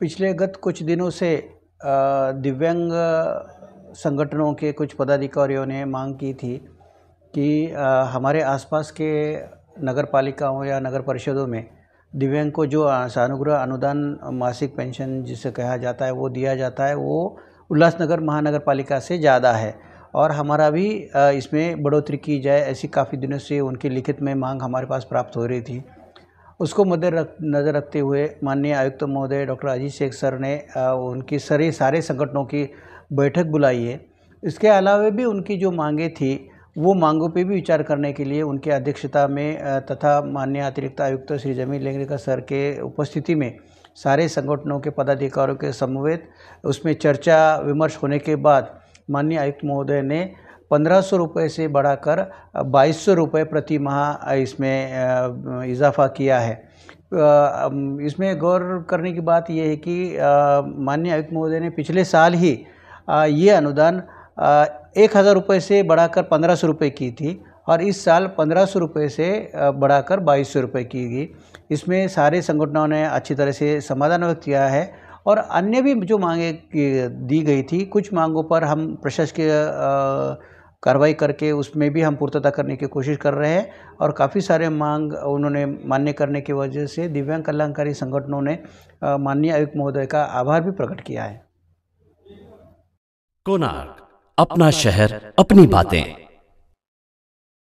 पिछले गत कुछ दिनों से दिव्यांग संगठनों के कुछ पदाधिकारियों ने मांग की थी कि हमारे आसपास के नगर पालिकाओं या नगर परिषदों में दिव्यांग को जो सानुग्रह अनुदान मासिक पेंशन जिसे कहा जाता है वो दिया जाता है वो उल्लासनगर महानगर पालिका से ज़्यादा है और हमारा भी इसमें बढ़ोतरी की जाए ऐसी काफ़ी दिनों से उनकी लिखित में मांग हमारे पास प्राप्त हो रही थी उसको मद्दे रख नज़र रखते हुए माननीय आयुक्त महोदय डॉक्टर अजीत शेख सर ने उनकी सारी सारे संगठनों की बैठक बुलाई है इसके अलावा भी उनकी जो मांगे थी वो मांगों पे भी विचार करने के लिए उनके अध्यक्षता में तथा माननीय अतिरिक्त आयुक्त श्री जमीर लेंगरेकर सर के उपस्थिति में सारे संगठनों के पदाधिकारियों के समवेत उसमें चर्चा विमर्श होने के बाद माननीय आयुक्त महोदय ने पंद्रह सौ रुपये से बढ़ाकर बाईस सौ रुपये प्रति माह इसमें इजाफा किया है इसमें गौर करने की बात यह है कि माननीय आयुक्त महोदय ने पिछले साल ही ये अनुदान एक हज़ार रुपये से बढ़ाकर पंद्रह सौ रुपये की थी और इस साल पंद्रह सौ रुपये से बढ़ाकर बाईस सौ रुपये की गई इसमें सारे संगठनों ने अच्छी तरह से समाधान व्यक्त किया है और अन्य भी जो मांगे दी गई थी कुछ मांगों पर हम प्रशासकीय कार्रवाई करके उसमें भी हम पूर्तता करने की कोशिश कर रहे हैं और काफ़ी सारे मांग उन्होंने मान्य करने की वजह से दिव्यांग कल्याणकारी संगठनों ने माननीय आयुक्त महोदय का आभार भी प्रकट किया है कोनार्क अपना शहर अपनी बातें